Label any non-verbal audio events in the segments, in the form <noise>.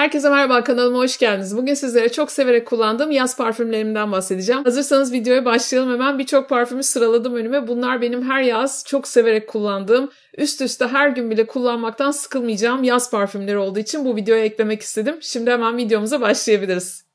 Herkese merhaba kanalıma hoş geldiniz. Bugün sizlere çok severek kullandığım yaz parfümlerimden bahsedeceğim. Hazırsanız videoya başlayalım hemen. Birçok parfümü sıraladım önüme. Bunlar benim her yaz çok severek kullandığım, üst üste her gün bile kullanmaktan sıkılmayacağım yaz parfümleri olduğu için bu videoya eklemek istedim. Şimdi hemen videomuza başlayabiliriz.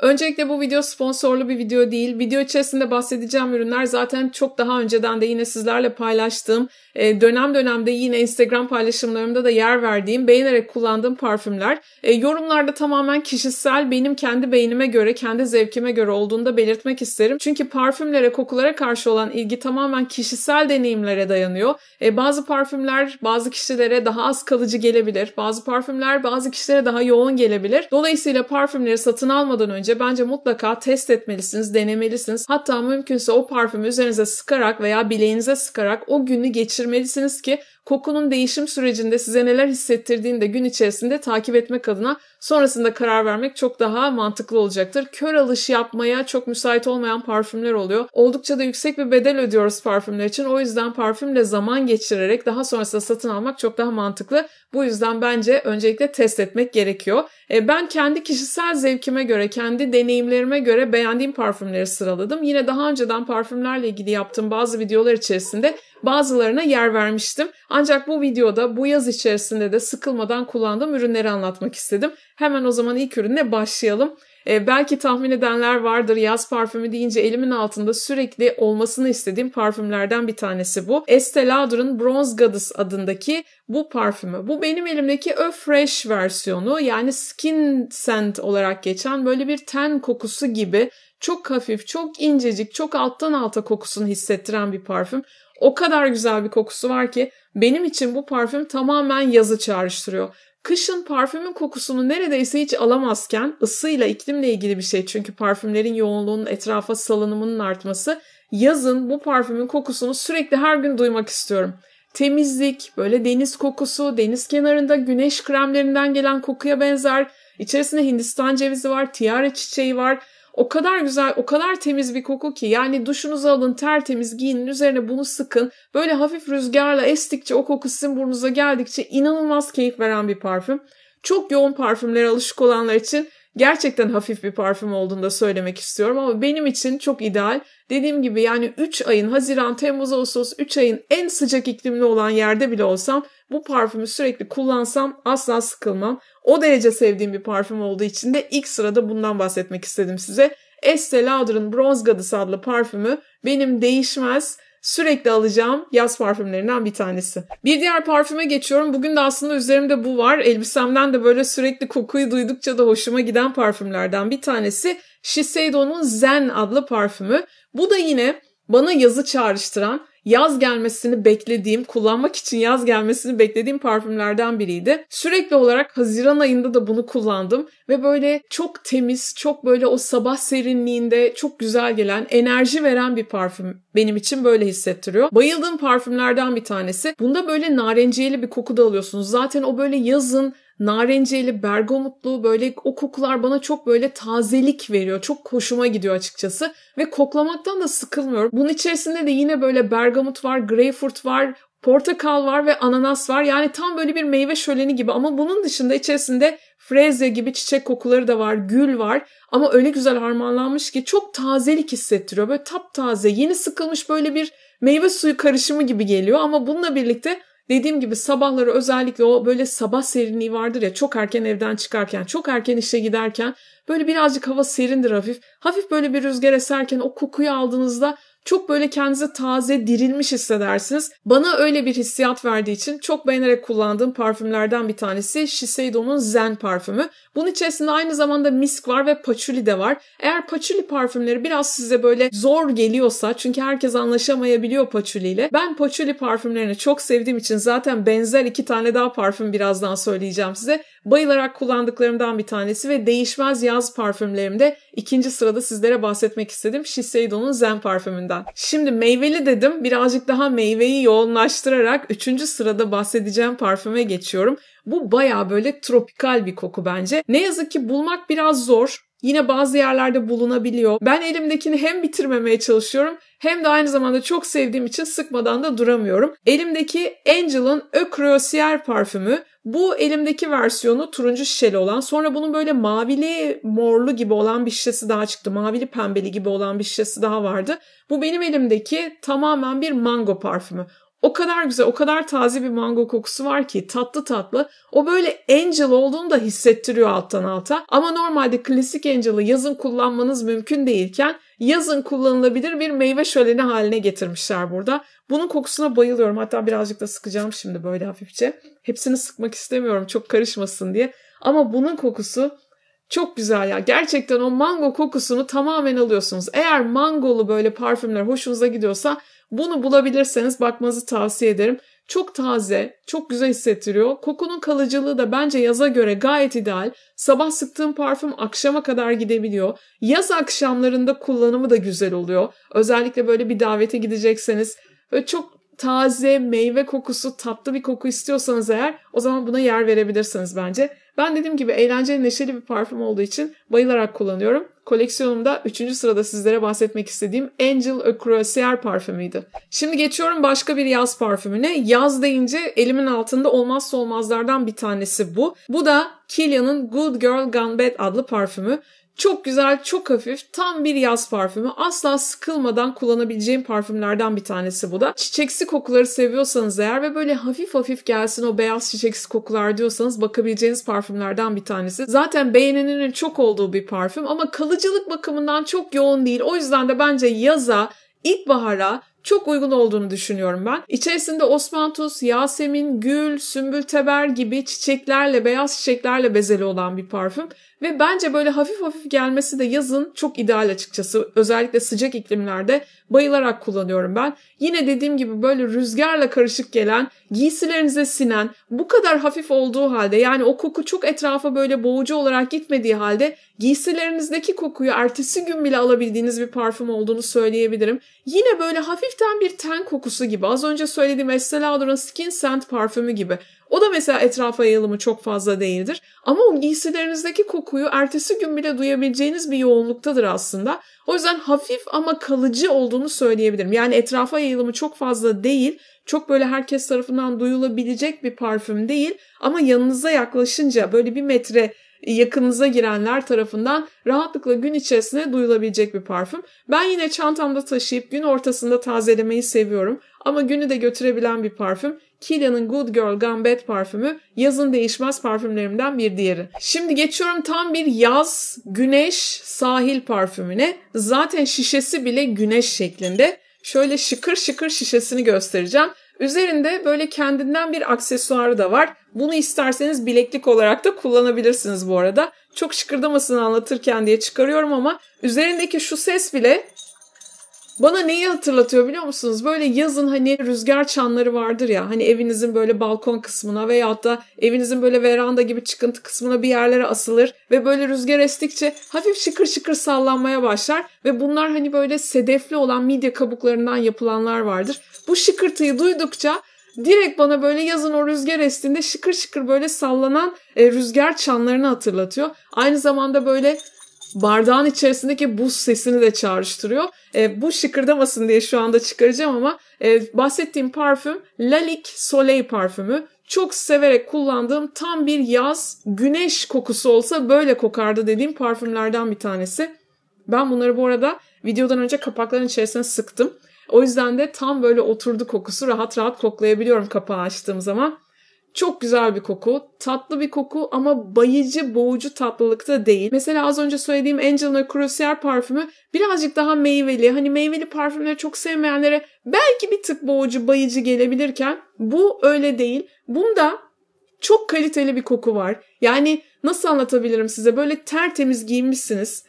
Öncelikle bu video sponsorlu bir video değil. Video içerisinde bahsedeceğim ürünler zaten çok daha önceden de yine sizlerle paylaştığım, e, dönem dönemde yine Instagram paylaşımlarımda da yer verdiğim, beğenerek kullandığım parfümler. E, yorumlarda tamamen kişisel, benim kendi beynime göre, kendi zevkime göre olduğunu da belirtmek isterim. Çünkü parfümlere, kokulara karşı olan ilgi tamamen kişisel deneyimlere dayanıyor. E, bazı parfümler bazı kişilere daha az kalıcı gelebilir. Bazı parfümler bazı kişilere daha yoğun gelebilir. Dolayısıyla parfümleri satın almadan önce önce bence mutlaka test etmelisiniz, denemelisiniz. Hatta mümkünse o parfümü üzerinize sıkarak veya bileğinize sıkarak o günü geçirmelisiniz ki kokunun değişim sürecinde size neler hissettirdiğini de gün içerisinde takip etmek adına sonrasında karar vermek çok daha mantıklı olacaktır. Kör alış yapmaya çok müsait olmayan parfümler oluyor. Oldukça da yüksek bir bedel ödüyoruz parfümler için. O yüzden parfümle zaman geçirerek daha sonrasında satın almak çok daha mantıklı. Bu yüzden bence öncelikle test etmek gerekiyor. E, ben kendi kişisel zevkime göre, kendi deneyimlerime göre beğendiğim parfümleri sıraladım. Yine daha önceden parfümlerle ilgili yaptığım bazı videolar içerisinde bazılarına yer vermiştim. Ancak bu videoda bu yaz içerisinde de sıkılmadan kullandığım ürünleri anlatmak istedim. Hemen o zaman ilk ürünle başlayalım. E, belki tahmin edenler vardır yaz parfümü deyince elimin altında sürekli olmasını istediğim parfümlerden bir tanesi bu. Estée Lauder'ın Bronze Goddess adındaki bu parfümü. Bu benim elimdeki Ö Fresh versiyonu yani Skin Scent olarak geçen böyle bir ten kokusu gibi çok hafif, çok incecik, çok alttan alta kokusunu hissettiren bir parfüm. O kadar güzel bir kokusu var ki benim için bu parfüm tamamen yazı çağrıştırıyor. Kışın parfümün kokusunu neredeyse hiç alamazken ısıyla iklimle ilgili bir şey çünkü parfümlerin yoğunluğunun etrafa salınımının artması yazın bu parfümün kokusunu sürekli her gün duymak istiyorum. Temizlik, böyle deniz kokusu, deniz kenarında güneş kremlerinden gelen kokuya benzer. İçerisinde Hindistan cevizi var, tiare çiçeği var. O kadar güzel, o kadar temiz bir koku ki yani duşunuzu alın, tertemiz giyinin, üzerine bunu sıkın. Böyle hafif rüzgarla estikçe o koku sizin burnunuza geldikçe inanılmaz keyif veren bir parfüm. Çok yoğun parfümlere alışık olanlar için gerçekten hafif bir parfüm olduğunu da söylemek istiyorum ama benim için çok ideal. Dediğim gibi yani 3 ayın Haziran, Temmuz, Ağustos 3 ayın en sıcak iklimli olan yerde bile olsam bu parfümü sürekli kullansam asla sıkılmam. O derece sevdiğim bir parfüm olduğu için de ilk sırada bundan bahsetmek istedim size. Estee Lauder'ın Bronze Goddess adlı parfümü benim değişmez sürekli alacağım yaz parfümlerinden bir tanesi. Bir diğer parfüme geçiyorum. Bugün de aslında üzerimde bu var. Elbisemden de böyle sürekli kokuyu duydukça da hoşuma giden parfümlerden bir tanesi. Shiseido'nun Zen adlı parfümü. Bu da yine bana yazı çağrıştıran yaz gelmesini beklediğim, kullanmak için yaz gelmesini beklediğim parfümlerden biriydi. Sürekli olarak Haziran ayında da bunu kullandım ve böyle çok temiz, çok böyle o sabah serinliğinde çok güzel gelen, enerji veren bir parfüm benim için böyle hissettiriyor. Bayıldığım parfümlerden bir tanesi. Bunda böyle narenciyeli bir koku da alıyorsunuz. Zaten o böyle yazın narenciyeli, bergamotlu böyle o kokular bana çok böyle tazelik veriyor. Çok hoşuma gidiyor açıkçası ve koklamaktan da sıkılmıyorum. Bunun içerisinde de yine böyle bergamot var, greyfurt var, portakal var ve ananas var. Yani tam böyle bir meyve şöleni gibi ama bunun dışında içerisinde freze gibi çiçek kokuları da var, gül var. Ama öyle güzel harmanlanmış ki çok tazelik hissettiriyor. Böyle taptaze, yeni sıkılmış böyle bir meyve suyu karışımı gibi geliyor ama bununla birlikte dediğim gibi sabahları özellikle o böyle sabah serinliği vardır ya çok erken evden çıkarken, çok erken işe giderken böyle birazcık hava serindir hafif. Hafif böyle bir rüzgar eserken o kokuyu aldığınızda çok böyle kendinizi taze, dirilmiş hissedersiniz. Bana öyle bir hissiyat verdiği için çok beğenerek kullandığım parfümlerden bir tanesi Shiseido'nun Zen parfümü. Bunun içerisinde aynı zamanda misk var ve paçuli de var. Eğer paçuli parfümleri biraz size böyle zor geliyorsa çünkü herkes anlaşamayabiliyor patchouli ile. Ben paçuli parfümlerini çok sevdiğim için zaten benzer iki tane daha parfüm birazdan söyleyeceğim size. Bayılarak kullandıklarımdan bir tanesi ve değişmez yaz parfümlerimde ikinci sırada sizlere bahsetmek istedim Shiseido'nun Zen parfümünden. Şimdi meyveli dedim birazcık daha meyveyi yoğunlaştırarak üçüncü sırada bahsedeceğim parfüme geçiyorum. Bu baya böyle tropikal bir koku bence. Ne yazık ki bulmak biraz zor. Yine bazı yerlerde bulunabiliyor. Ben elimdekini hem bitirmemeye çalışıyorum hem de aynı zamanda çok sevdiğim için sıkmadan da duramıyorum. Elimdeki Angel'ın Eau parfümü. Bu elimdeki versiyonu turuncu şişeli olan. Sonra bunun böyle mavili morlu gibi olan bir şişesi daha çıktı. Mavili pembeli gibi olan bir şişesi daha vardı. Bu benim elimdeki tamamen bir mango parfümü. O kadar güzel, o kadar taze bir mango kokusu var ki tatlı tatlı. O böyle angel olduğunu da hissettiriyor alttan alta. Ama normalde klasik angel'ı yazın kullanmanız mümkün değilken yazın kullanılabilir bir meyve şöleni haline getirmişler burada. Bunun kokusuna bayılıyorum. Hatta birazcık da sıkacağım şimdi böyle hafifçe. Hepsini sıkmak istemiyorum çok karışmasın diye. Ama bunun kokusu çok güzel ya. Gerçekten o mango kokusunu tamamen alıyorsunuz. Eğer mangolu böyle parfümler hoşunuza gidiyorsa bunu bulabilirseniz bakmanızı tavsiye ederim. Çok taze, çok güzel hissettiriyor. Kokunun kalıcılığı da bence yaza göre gayet ideal. Sabah sıktığım parfüm akşama kadar gidebiliyor. Yaz akşamlarında kullanımı da güzel oluyor. Özellikle böyle bir davete gidecekseniz böyle çok taze meyve kokusu, tatlı bir koku istiyorsanız eğer o zaman buna yer verebilirsiniz bence. Ben dediğim gibi eğlenceli neşeli bir parfüm olduğu için bayılarak kullanıyorum. Koleksiyonumda 3. sırada sizlere bahsetmek istediğim Angel Eau Croisière parfümüydü. Şimdi geçiyorum başka bir yaz parfümüne. Yaz deyince elimin altında olmazsa olmazlardan bir tanesi bu. Bu da Kilian'ın Good Girl Gone Bad adlı parfümü. Çok güzel, çok hafif, tam bir yaz parfümü. Asla sıkılmadan kullanabileceğim parfümlerden bir tanesi bu da. Çiçeksi kokuları seviyorsanız eğer ve böyle hafif hafif gelsin o beyaz çiçeksi kokular diyorsanız bakabileceğiniz parfümlerden bir tanesi. Zaten beğeneninin çok olduğu bir parfüm ama kalıcılık bakımından çok yoğun değil. O yüzden de bence yaza, ilkbahara çok uygun olduğunu düşünüyorum ben. İçerisinde osmantus, yasemin, gül, sümbülteber gibi çiçeklerle, beyaz çiçeklerle bezeli olan bir parfüm. Ve bence böyle hafif hafif gelmesi de yazın çok ideal açıkçası. Özellikle sıcak iklimlerde bayılarak kullanıyorum ben. Yine dediğim gibi böyle rüzgarla karışık gelen, giysilerinize sinen, bu kadar hafif olduğu halde yani o koku çok etrafa böyle boğucu olarak gitmediği halde giysilerinizdeki kokuyu ertesi gün bile alabildiğiniz bir parfüm olduğunu söyleyebilirim. Yine böyle hafif hafiften bir ten kokusu gibi. Az önce söylediğim Estee Lauder'ın Skin Scent parfümü gibi. O da mesela etrafa yayılımı çok fazla değildir. Ama o giysilerinizdeki kokuyu ertesi gün bile duyabileceğiniz bir yoğunluktadır aslında. O yüzden hafif ama kalıcı olduğunu söyleyebilirim. Yani etrafa yayılımı çok fazla değil. Çok böyle herkes tarafından duyulabilecek bir parfüm değil. Ama yanınıza yaklaşınca böyle bir metre yakınınıza girenler tarafından rahatlıkla gün içerisinde duyulabilecek bir parfüm. Ben yine çantamda taşıyıp gün ortasında tazelemeyi seviyorum ama günü de götürebilen bir parfüm. Kilian'ın Good Girl Gambet parfümü yazın değişmez parfümlerimden bir diğeri. Şimdi geçiyorum tam bir yaz, güneş, sahil parfümüne. Zaten şişesi bile güneş şeklinde. Şöyle şıkır şıkır şişesini göstereceğim. Üzerinde böyle kendinden bir aksesuarı da var. Bunu isterseniz bileklik olarak da kullanabilirsiniz bu arada. Çok şıkırdamasını anlatırken diye çıkarıyorum ama üzerindeki şu ses bile bana neyi hatırlatıyor biliyor musunuz? Böyle yazın hani rüzgar çanları vardır ya. Hani evinizin böyle balkon kısmına veya da evinizin böyle veranda gibi çıkıntı kısmına bir yerlere asılır ve böyle rüzgar estikçe hafif şıkır şıkır sallanmaya başlar ve bunlar hani böyle sedefli olan midye kabuklarından yapılanlar vardır. Bu şıkırtıyı duydukça direkt bana böyle yazın o rüzgar estiğinde şıkır şıkır böyle sallanan e, rüzgar çanlarını hatırlatıyor. Aynı zamanda böyle bardağın içerisindeki buz sesini de çağrıştırıyor. E, bu şıkırdamasın diye şu anda çıkaracağım ama e, bahsettiğim parfüm Lalik Soleil parfümü. Çok severek kullandığım tam bir yaz güneş kokusu olsa böyle kokardı dediğim parfümlerden bir tanesi. Ben bunları bu arada videodan önce kapakların içerisine sıktım. O yüzden de tam böyle oturdu kokusu rahat rahat koklayabiliyorum kapağı açtığım zaman. Çok güzel bir koku, tatlı bir koku ama bayıcı, boğucu tatlılıkta değil. Mesela az önce söylediğim Angela Crossier parfümü birazcık daha meyveli. Hani meyveli parfümleri çok sevmeyenlere belki bir tık boğucu, bayıcı gelebilirken bu öyle değil. Bunda çok kaliteli bir koku var. Yani nasıl anlatabilirim size? Böyle tertemiz giyinmişsiniz.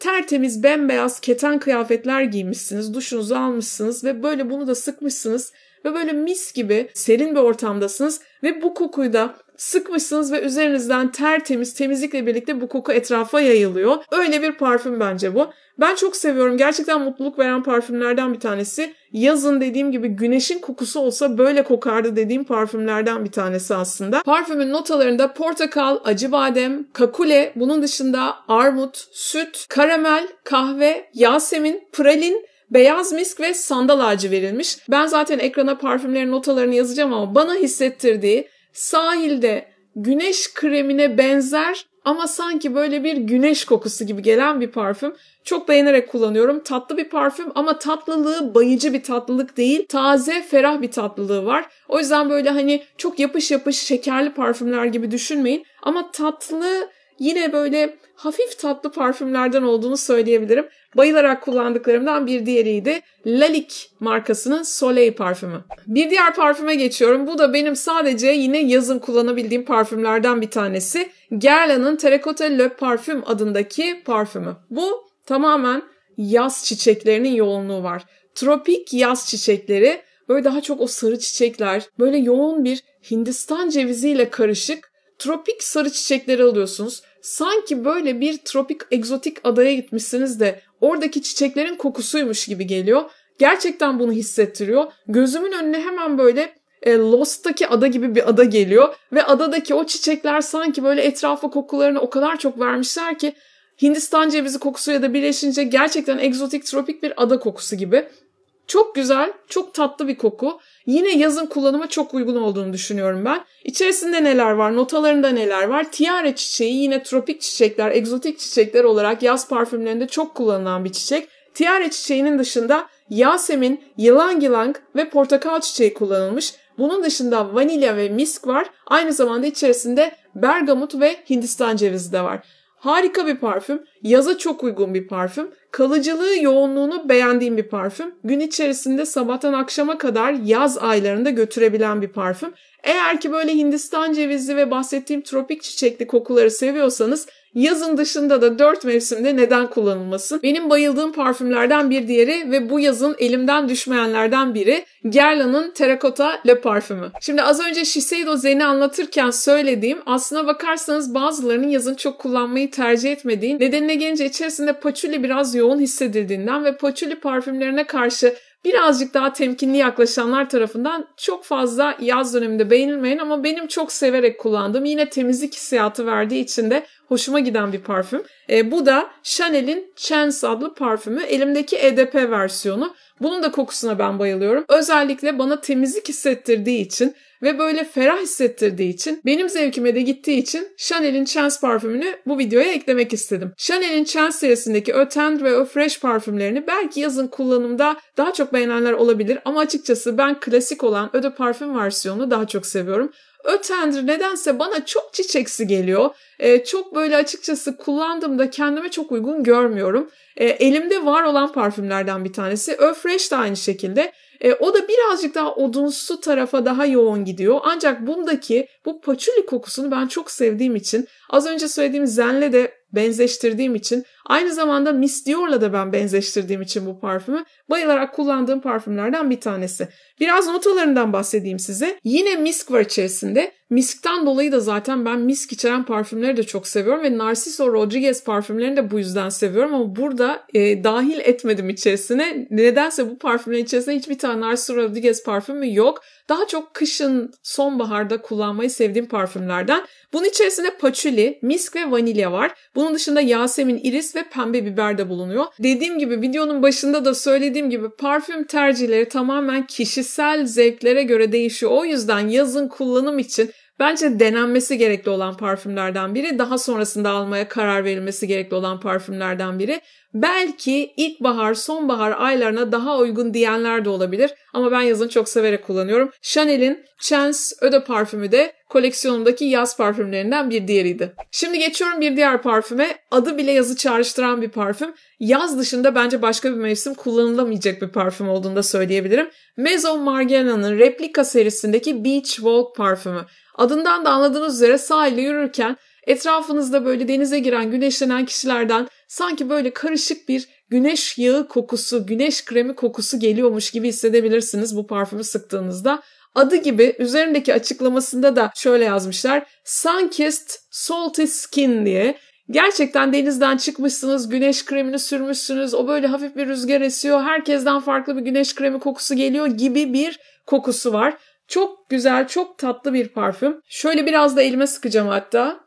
Tertemiz bembeyaz keten kıyafetler giymişsiniz. Duşunuzu almışsınız ve böyle bunu da sıkmışsınız ve böyle mis gibi serin bir ortamdasınız ve bu kokuyu da sıkmışsınız ve üzerinizden tertemiz temizlikle birlikte bu koku etrafa yayılıyor. Öyle bir parfüm bence bu. Ben çok seviyorum. Gerçekten mutluluk veren parfümlerden bir tanesi. Yazın dediğim gibi güneşin kokusu olsa böyle kokardı dediğim parfümlerden bir tanesi aslında. Parfümün notalarında portakal, acı badem, kakule, bunun dışında armut, süt, karamel, kahve, yasemin, pralin Beyaz misk ve sandal ağacı verilmiş. Ben zaten ekrana parfümlerin notalarını yazacağım ama bana hissettirdiği sahilde güneş kremine benzer ama sanki böyle bir güneş kokusu gibi gelen bir parfüm. Çok beğenerek kullanıyorum. Tatlı bir parfüm ama tatlılığı bayıcı bir tatlılık değil. Taze, ferah bir tatlılığı var. O yüzden böyle hani çok yapış yapış şekerli parfümler gibi düşünmeyin. Ama tatlı yine böyle hafif tatlı parfümlerden olduğunu söyleyebilirim. Bayılarak kullandıklarımdan bir diğeriydi. Lalik markasının Soleil parfümü. Bir diğer parfüme geçiyorum. Bu da benim sadece yine yazın kullanabildiğim parfümlerden bir tanesi. Guerlain'ın Terracotta Le Parfüm adındaki parfümü. Bu tamamen yaz çiçeklerinin yoğunluğu var. Tropik yaz çiçekleri böyle daha çok o sarı çiçekler, böyle yoğun bir Hindistan ceviziyle karışık tropik sarı çiçekleri alıyorsunuz sanki böyle bir tropik egzotik adaya gitmişsiniz de oradaki çiçeklerin kokusuymuş gibi geliyor. Gerçekten bunu hissettiriyor. Gözümün önüne hemen böyle e, Lost'taki ada gibi bir ada geliyor ve adadaki o çiçekler sanki böyle etrafa kokularını o kadar çok vermişler ki Hindistan cevizi kokusu ya da birleşince gerçekten egzotik tropik bir ada kokusu gibi. Çok güzel, çok tatlı bir koku. Yine yazın kullanıma çok uygun olduğunu düşünüyorum ben. İçerisinde neler var, notalarında neler var? Tiare çiçeği yine tropik çiçekler, egzotik çiçekler olarak yaz parfümlerinde çok kullanılan bir çiçek. Tiare çiçeğinin dışında yasemin, yılan yılang ve portakal çiçeği kullanılmış. Bunun dışında vanilya ve misk var. Aynı zamanda içerisinde bergamut ve hindistan cevizi de var. Harika bir parfüm. Yaza çok uygun bir parfüm. Kalıcılığı, yoğunluğunu beğendiğim bir parfüm. Gün içerisinde sabahtan akşama kadar yaz aylarında götürebilen bir parfüm. Eğer ki böyle Hindistan cevizi ve bahsettiğim tropik çiçekli kokuları seviyorsanız yazın dışında da dört mevsimde neden kullanılmasın? Benim bayıldığım parfümlerden bir diğeri ve bu yazın elimden düşmeyenlerden biri Guerlain'ın Terracotta Le Parfümü. Şimdi az önce Shiseido Zen'i anlatırken söylediğim aslına bakarsanız bazılarının yazın çok kullanmayı tercih etmediği nedenine gelince içerisinde patchouli biraz yoğun hissedildiğinden ve patchouli parfümlerine karşı birazcık daha temkinli yaklaşanlar tarafından çok fazla yaz döneminde beğenilmeyen ama benim çok severek kullandığım yine temizlik hissiyatı verdiği için de hoşuma giden bir parfüm. E, bu da Chanel'in Chance adlı parfümü. Elimdeki EDP versiyonu. Bunun da kokusuna ben bayılıyorum. Özellikle bana temizlik hissettirdiği için ve böyle ferah hissettirdiği için benim zevkime de gittiği için Chanel'in Chance parfümünü bu videoya eklemek istedim. Chanel'in Chance serisindeki Eau Tendre ve Eau Fresh parfümlerini belki yazın kullanımda daha çok beğenenler olabilir ama açıkçası ben klasik olan Eau de Parfüm versiyonunu daha çok seviyorum. Ötendir nedense bana çok çiçeksi geliyor. E, çok böyle açıkçası kullandığımda kendime çok uygun görmüyorum. E, elimde var olan parfümlerden bir tanesi. Öfresh de aynı şekilde. E, o da birazcık daha odunsu tarafa daha yoğun gidiyor. Ancak bundaki bu paçuli kokusunu ben çok sevdiğim için az önce söylediğim zenle de benzeştirdiğim için aynı zamanda Miss Dior'la da ben benzeştirdiğim için bu parfümü bayılarak kullandığım parfümlerden bir tanesi. Biraz notalarından bahsedeyim size. Yine misk var içerisinde. Misk'ten dolayı da zaten ben misk içeren parfümleri de çok seviyorum ve Narciso Rodriguez parfümlerini de bu yüzden seviyorum ama burada e, dahil etmedim içerisine. Nedense bu parfümlerin içerisinde hiçbir tane Narciso Rodriguez parfümü yok. Daha çok kışın sonbaharda kullanmayı sevdiğim parfümlerden. Bunun içerisinde paçuli, misk ve vanilya var. Bunun dışında yasemin, iris ve pembe biber de bulunuyor. Dediğim gibi videonun başında da söylediğim gibi parfüm tercihleri tamamen kişisel zevklere göre değişiyor. O yüzden yazın kullanım için Bence denenmesi gerekli olan parfümlerden biri. Daha sonrasında almaya karar verilmesi gerekli olan parfümlerden biri. Belki ilkbahar, sonbahar aylarına daha uygun diyenler de olabilir. Ama ben yazın çok severek kullanıyorum. Chanel'in Chance Öde parfümü de koleksiyonumdaki yaz parfümlerinden bir diğeriydi. Şimdi geçiyorum bir diğer parfüme. Adı bile yazı çağrıştıran bir parfüm. Yaz dışında bence başka bir mevsim kullanılamayacak bir parfüm olduğunu da söyleyebilirim. Maison Margiela'nın Replica serisindeki Beach Walk parfümü. Adından da anladığınız üzere sahilde yürürken etrafınızda böyle denize giren güneşlenen kişilerden sanki böyle karışık bir güneş yağı kokusu, güneş kremi kokusu geliyormuş gibi hissedebilirsiniz bu parfümü sıktığınızda. Adı gibi üzerindeki açıklamasında da şöyle yazmışlar. "Sunkist Salty Skin diye. Gerçekten denizden çıkmışsınız, güneş kremini sürmüşsünüz, o böyle hafif bir rüzgar esiyor, herkesten farklı bir güneş kremi kokusu geliyor gibi bir kokusu var. Çok güzel, çok tatlı bir parfüm. Şöyle biraz da elime sıkacağım hatta.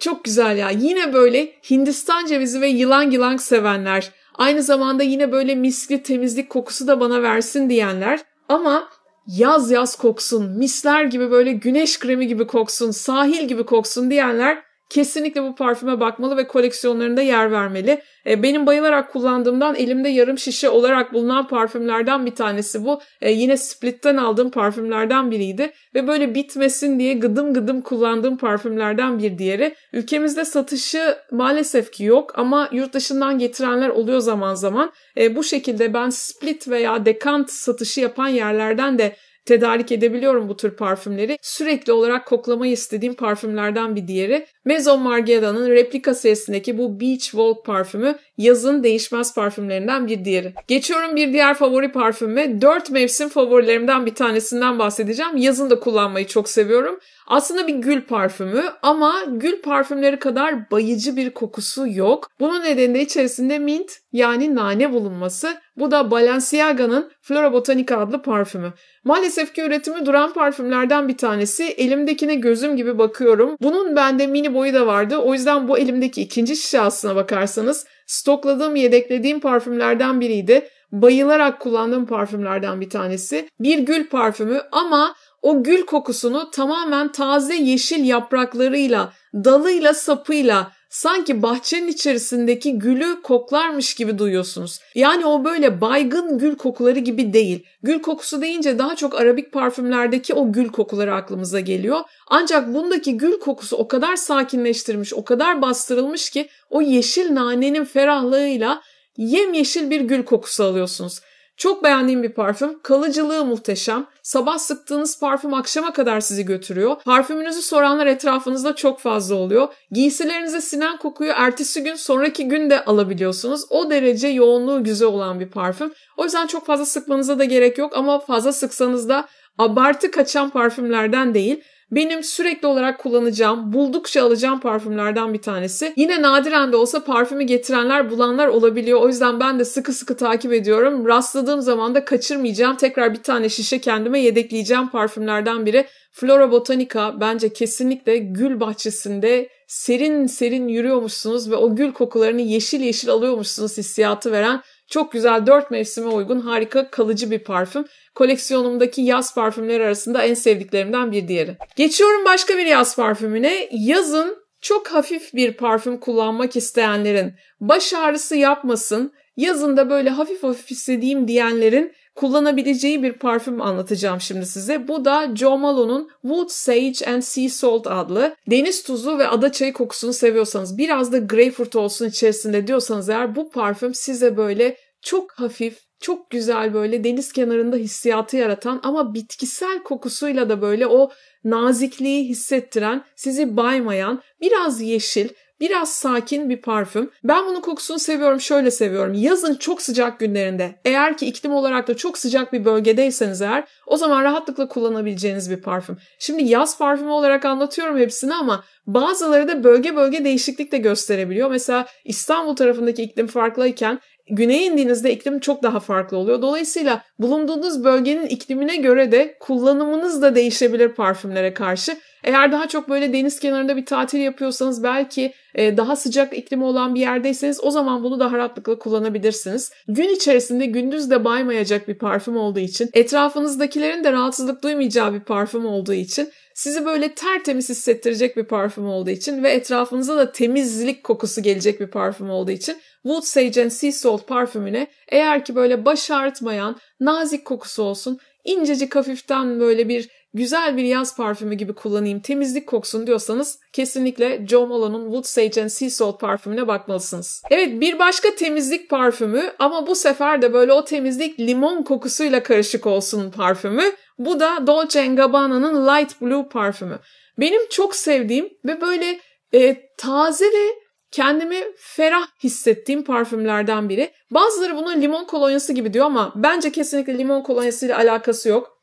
Çok güzel ya. Yine böyle Hindistan cevizi ve yılan yılan sevenler. Aynı zamanda yine böyle misli temizlik kokusu da bana versin diyenler. Ama yaz yaz koksun, misler gibi böyle güneş kremi gibi koksun, sahil gibi koksun diyenler kesinlikle bu parfüme bakmalı ve koleksiyonlarında yer vermeli. E, benim bayılarak kullandığımdan elimde yarım şişe olarak bulunan parfümlerden bir tanesi bu. E, yine Split'ten aldığım parfümlerden biriydi ve böyle bitmesin diye gıdım gıdım kullandığım parfümlerden bir diğeri. Ülkemizde satışı maalesef ki yok ama yurt dışından getirenler oluyor zaman zaman. E, bu şekilde ben Split veya decant satışı yapan yerlerden de tedarik edebiliyorum bu tür parfümleri. Sürekli olarak koklamayı istediğim parfümlerden bir diğeri. Maison Margiela'nın replika serisindeki bu Beach Walk parfümü yazın değişmez parfümlerinden bir diğeri. Geçiyorum bir diğer favori parfüme. Dört mevsim favorilerimden bir tanesinden bahsedeceğim. Yazın da kullanmayı çok seviyorum. Aslında bir gül parfümü ama gül parfümleri kadar bayıcı bir kokusu yok. Bunun nedeni de içerisinde mint yani nane bulunması. Bu da Balenciaga'nın Flora Botanica adlı parfümü. Maalesef ki üretimi duran parfümlerden bir tanesi. Elimdekine gözüm gibi bakıyorum. Bunun bende mini boyu da vardı. O yüzden bu elimdeki ikinci şişe aslına bakarsanız stokladığım, yedeklediğim parfümlerden biriydi. Bayılarak kullandığım parfümlerden bir tanesi. Bir gül parfümü ama o gül kokusunu tamamen taze yeşil yapraklarıyla, dalıyla, sapıyla sanki bahçenin içerisindeki gülü koklarmış gibi duyuyorsunuz. Yani o böyle baygın gül kokuları gibi değil. Gül kokusu deyince daha çok arabik parfümlerdeki o gül kokuları aklımıza geliyor. Ancak bundaki gül kokusu o kadar sakinleştirmiş, o kadar bastırılmış ki o yeşil nanenin ferahlığıyla yemyeşil bir gül kokusu alıyorsunuz. Çok beğendiğim bir parfüm. Kalıcılığı muhteşem. Sabah sıktığınız parfüm akşama kadar sizi götürüyor. Parfümünüzü soranlar etrafınızda çok fazla oluyor. Giysilerinize sinen kokuyu ertesi gün sonraki gün de alabiliyorsunuz. O derece yoğunluğu güzel olan bir parfüm. O yüzden çok fazla sıkmanıza da gerek yok ama fazla sıksanız da abartı kaçan parfümlerden değil. Benim sürekli olarak kullanacağım, buldukça alacağım parfümlerden bir tanesi. Yine nadiren de olsa parfümü getirenler, bulanlar olabiliyor. O yüzden ben de sıkı sıkı takip ediyorum. Rastladığım zaman da kaçırmayacağım. Tekrar bir tane şişe kendime yedekleyeceğim parfümlerden biri. Flora Botanica bence kesinlikle gül bahçesinde serin serin yürüyormuşsunuz ve o gül kokularını yeşil yeşil alıyormuşsunuz hissiyatı veren çok güzel dört mevsime uygun harika kalıcı bir parfüm. Koleksiyonumdaki yaz parfümleri arasında en sevdiklerimden bir diğeri. Geçiyorum başka bir yaz parfümüne. Yazın çok hafif bir parfüm kullanmak isteyenlerin, baş ağrısı yapmasın, yazında böyle hafif hafif istediğim diyenlerin kullanabileceği bir parfüm anlatacağım şimdi size. Bu da Jo Malone'un Wood Sage and Sea Salt adlı deniz tuzu ve ada çayı kokusunu seviyorsanız biraz da greyfurt olsun içerisinde diyorsanız eğer bu parfüm size böyle çok hafif, çok güzel böyle deniz kenarında hissiyatı yaratan ama bitkisel kokusuyla da böyle o nazikliği hissettiren, sizi baymayan, biraz yeşil, Biraz sakin bir parfüm. Ben bunun kokusunu seviyorum. Şöyle seviyorum. Yazın çok sıcak günlerinde. Eğer ki iklim olarak da çok sıcak bir bölgedeyseniz eğer o zaman rahatlıkla kullanabileceğiniz bir parfüm. Şimdi yaz parfümü olarak anlatıyorum hepsini ama bazıları da bölge bölge değişiklik de gösterebiliyor. Mesela İstanbul tarafındaki iklim farklıyken Güneye indiğinizde iklim çok daha farklı oluyor. Dolayısıyla bulunduğunuz bölgenin iklimine göre de kullanımınız da değişebilir parfümlere karşı. Eğer daha çok böyle deniz kenarında bir tatil yapıyorsanız belki e, daha sıcak iklimi olan bir yerdeyseniz o zaman bunu daha rahatlıkla kullanabilirsiniz. Gün içerisinde gündüz de baymayacak bir parfüm olduğu için, etrafınızdakilerin de rahatsızlık duymayacağı bir parfüm olduğu için sizi böyle tertemiz hissettirecek bir parfüm olduğu için ve etrafınıza da temizlik kokusu gelecek bir parfüm olduğu için Wood Sage and Sea Salt parfümüne eğer ki böyle baş ağrıtmayan, nazik kokusu olsun, incecik hafiften böyle bir güzel bir yaz parfümü gibi kullanayım temizlik koksun diyorsanız kesinlikle Jo Malone'un Wood Sage and Sea Salt parfümüne bakmalısınız. Evet bir başka temizlik parfümü ama bu sefer de böyle o temizlik limon kokusuyla karışık olsun parfümü. Bu da Dolce Gabbana'nın Light Blue parfümü. Benim çok sevdiğim ve böyle e, taze ve kendimi ferah hissettiğim parfümlerden biri. Bazıları bunu limon kolonyası gibi diyor ama bence kesinlikle limon kolonyası ile alakası yok.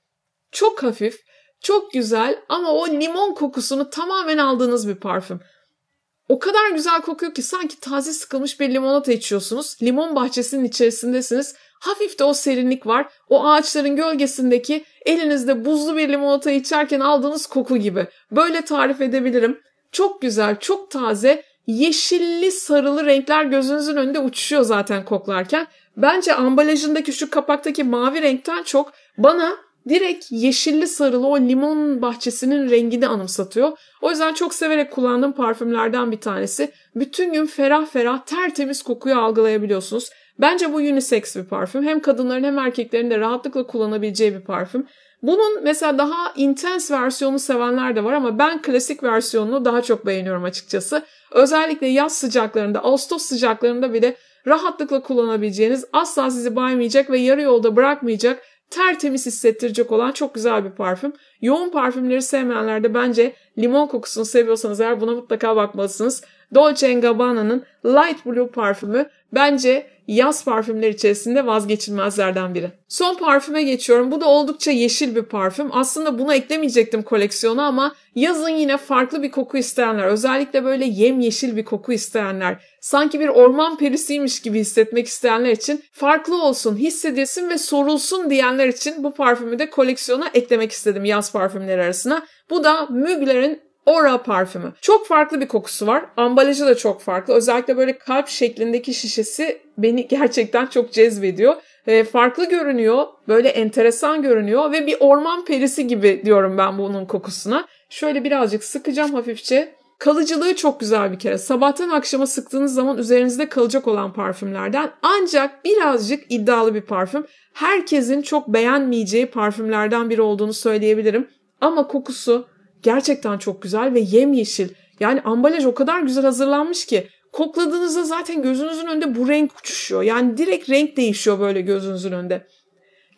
Çok hafif, çok güzel ama o limon kokusunu tamamen aldığınız bir parfüm. O kadar güzel kokuyor ki sanki taze sıkılmış bir limonata içiyorsunuz. Limon bahçesinin içerisindesiniz. Hafif de o serinlik var. O ağaçların gölgesindeki elinizde buzlu bir limonata içerken aldığınız koku gibi. Böyle tarif edebilirim. Çok güzel, çok taze, yeşilli sarılı renkler gözünüzün önünde uçuşuyor zaten koklarken. Bence ambalajındaki şu kapaktaki mavi renkten çok bana direkt yeşilli sarılı o limon bahçesinin rengini anımsatıyor. O yüzden çok severek kullandığım parfümlerden bir tanesi. Bütün gün ferah ferah tertemiz kokuyu algılayabiliyorsunuz. Bence bu unisex bir parfüm. Hem kadınların hem erkeklerin de rahatlıkla kullanabileceği bir parfüm. Bunun mesela daha intense versiyonu sevenler de var ama ben klasik versiyonunu daha çok beğeniyorum açıkçası. Özellikle yaz sıcaklarında, Ağustos sıcaklarında bile rahatlıkla kullanabileceğiniz, asla sizi baymayacak ve yarı yolda bırakmayacak tertemiz hissettirecek olan çok güzel bir parfüm. Yoğun parfümleri sevmeyenler de bence limon kokusunu seviyorsanız eğer buna mutlaka bakmalısınız. Dolce Gabbana'nın Light Blue parfümü Bence yaz parfümler içerisinde vazgeçilmezlerden biri. Son parfüme geçiyorum. Bu da oldukça yeşil bir parfüm. Aslında bunu eklemeyecektim koleksiyona ama yazın yine farklı bir koku isteyenler, özellikle böyle yemyeşil bir koku isteyenler, sanki bir orman perisiymiş gibi hissetmek isteyenler için farklı olsun, hissedilsin ve sorulsun diyenler için bu parfümü de koleksiyona eklemek istedim yaz parfümleri arasına. Bu da Mugler'in Aura parfümü. Çok farklı bir kokusu var. Ambalajı da çok farklı. Özellikle böyle kalp şeklindeki şişesi beni <laughs> gerçekten çok cezbediyor. E, farklı görünüyor, böyle enteresan görünüyor ve bir orman perisi gibi diyorum ben bunun kokusuna. Şöyle birazcık sıkacağım hafifçe. Kalıcılığı çok güzel bir kere. Sabahtan akşama sıktığınız zaman üzerinizde kalacak olan parfümlerden ancak birazcık iddialı bir parfüm. Herkesin çok beğenmeyeceği parfümlerden biri olduğunu söyleyebilirim. Ama kokusu, Gerçekten çok güzel ve yemyeşil. Yani ambalaj o kadar güzel hazırlanmış ki kokladığınızda zaten gözünüzün önünde bu renk uçuşuyor. Yani direkt renk değişiyor böyle gözünüzün önünde.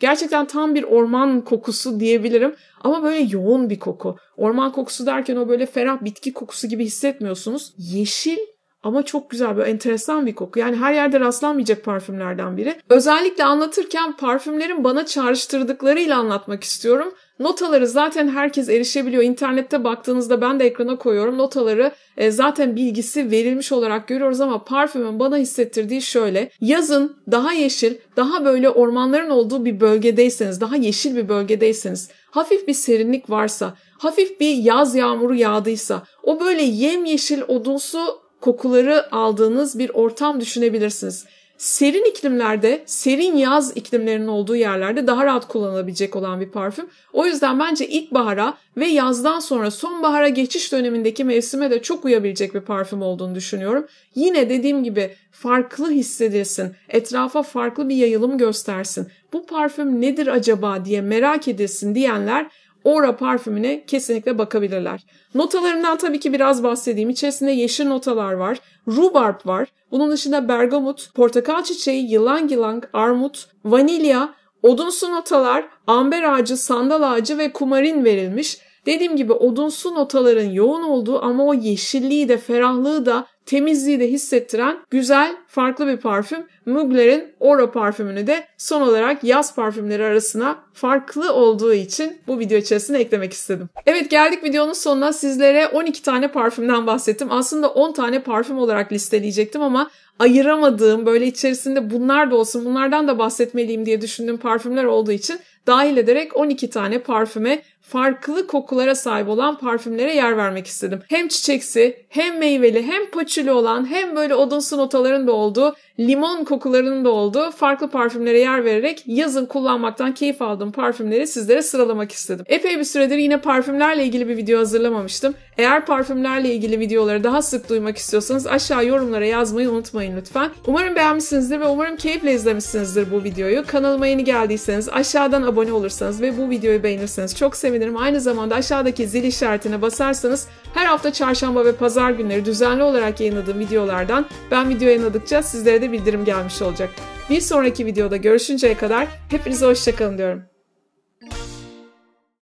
Gerçekten tam bir orman kokusu diyebilirim ama böyle yoğun bir koku. Orman kokusu derken o böyle ferah bitki kokusu gibi hissetmiyorsunuz. Yeşil ama çok güzel böyle enteresan bir koku. Yani her yerde rastlanmayacak parfümlerden biri. Özellikle anlatırken parfümlerin bana çağrıştırdıklarıyla anlatmak istiyorum. Notaları zaten herkes erişebiliyor. İnternette baktığınızda ben de ekrana koyuyorum. Notaları e, zaten bilgisi verilmiş olarak görüyoruz ama parfümün bana hissettirdiği şöyle. Yazın daha yeşil, daha böyle ormanların olduğu bir bölgedeyseniz, daha yeşil bir bölgedeyseniz, hafif bir serinlik varsa, hafif bir yaz yağmuru yağdıysa, o böyle yemyeşil odunsu kokuları aldığınız bir ortam düşünebilirsiniz serin iklimlerde, serin yaz iklimlerinin olduğu yerlerde daha rahat kullanılabilecek olan bir parfüm. O yüzden bence ilkbahara ve yazdan sonra sonbahara geçiş dönemindeki mevsime de çok uyabilecek bir parfüm olduğunu düşünüyorum. Yine dediğim gibi farklı hissedilsin, etrafa farklı bir yayılım göstersin. Bu parfüm nedir acaba diye merak edilsin diyenler Ora parfümüne kesinlikle bakabilirler. Notalarından tabii ki biraz bahsedeyim. İçerisinde yeşil notalar var, rhubarb var. Bunun dışında bergamot, portakal çiçeği, yılan yılan, armut, vanilya, odunsu notalar, amber ağacı, sandal ağacı ve kumarin verilmiş. Dediğim gibi odunsu notaların yoğun olduğu ama o yeşilliği de ferahlığı da temizliği de hissettiren güzel farklı bir parfüm. Mugler'in Ora parfümünü de son olarak yaz parfümleri arasına farklı olduğu için bu video içerisine eklemek istedim. Evet geldik videonun sonuna sizlere 12 tane parfümden bahsettim. Aslında 10 tane parfüm olarak listeleyecektim ama ayıramadığım böyle içerisinde bunlar da olsun bunlardan da bahsetmeliyim diye düşündüğüm parfümler olduğu için dahil ederek 12 tane parfüme farklı kokulara sahip olan parfümlere yer vermek istedim. Hem çiçeksi, hem meyveli, hem paçili olan, hem böyle odunsu notaların da olduğu limon kokularının da olduğu farklı parfümlere yer vererek yazın kullanmaktan keyif aldığım parfümleri sizlere sıralamak istedim. Epey bir süredir yine parfümlerle ilgili bir video hazırlamamıştım. Eğer parfümlerle ilgili videoları daha sık duymak istiyorsanız aşağı yorumlara yazmayı unutmayın lütfen. Umarım beğenmişsinizdir ve umarım keyifle izlemişsinizdir bu videoyu. Kanalıma yeni geldiyseniz aşağıdan abone olursanız ve bu videoyu beğenirseniz çok sevinirim. Aynı zamanda aşağıdaki zil işaretine basarsanız her hafta çarşamba ve pazar günleri düzenli olarak yayınladığım videolardan ben video yayınladıkça sizlere de bildirim gelmiş olacak. Bir sonraki videoda görüşünceye kadar hepinize hoşçakalın diyorum.